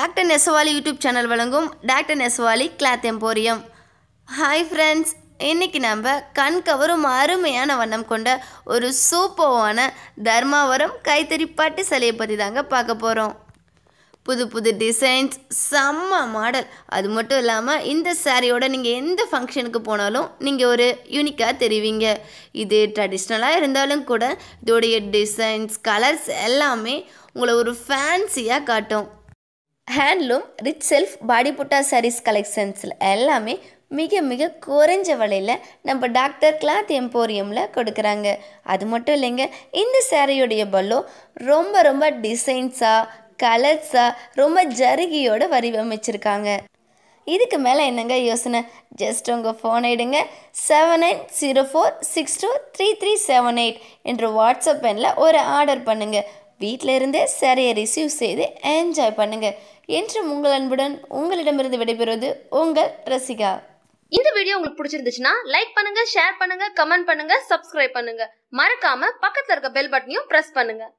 doctor Nesavali YouTube channel வழங்கும் doctor Nesavali cloth emporium hi friends இன்றைக்கி நம்ம கண் கவரும் அருமையான வண்ணம் கொண்ட ஒரு சூப்பவான தர்மாவரம் கைத்தறி பாட்டு சிலையை பற்றி தாங்க பார்க்க போகிறோம் புது புது டிசைன்ஸ் செம்ம மாடல் அது மட்டும் இல்லாமல் இந்த சாரியோட நீங்கள் எந்த ஃபங்க்ஷனுக்கு போனாலும் நீங்கள் ஒரு யூனிக்காக தெரிவிங்க இது ட்ரெடிஷ்னலாக இருந்தாலும் கூட இதோடைய டிசைன்ஸ் கலர்ஸ் எல்லாமே உங்களை ஒரு ஃபேன்சியாக காட்டும் ஹேண்ட்லூம் ரிச் செல்ஃப் பாடி புட்டா சாரீஸ் கலெக்ஷன்ஸில் எல்லாமே மிக மிக குறைஞ்ச விலையில் நம்ம டாக்டர் கிளாத் எம்போரியமில் கொடுக்குறாங்க அது மட்டும் இல்லைங்க இந்த சேரீயுடைய பல்லோ ரொம்ப ரொம்ப டிசைன்ஸாக கலர்ஸாக ரொம்ப ஜருகியோட வடிவமைச்சிருக்காங்க இதுக்கு மேலே என்னங்க யோசனை ஜஸ்ட் உங்கள் ஃபோன் எடுங்க seven nine zero four six two three three seven eight என்ற வாட்ஸ்அப் எண்ணில் ஒரு ஆர்டர் பண்ணுங்கள் வீட்டில் இருந்தே சேரையை ரிசீவ் செய்து என்ஜாய் பண்ணுங்கள் என்றும் உங்கள் அன்புடன் உங்களிடமிருந்து விடைபெறுவது உங்கள் ரசிகா இந்த வீடியோ உங்களுக்கு பிடிச்சிருந்துச்சுன்னா லைக் பண்ணுங்க ஷேர் பண்ணுங்க கமெண்ட் பண்ணுங்க சப்ஸ்கிரைப் பண்ணுங்க மறக்காம பக்கத்தில் இருக்க பெல் பட்டனையும் பிரஸ் பண்ணுங்க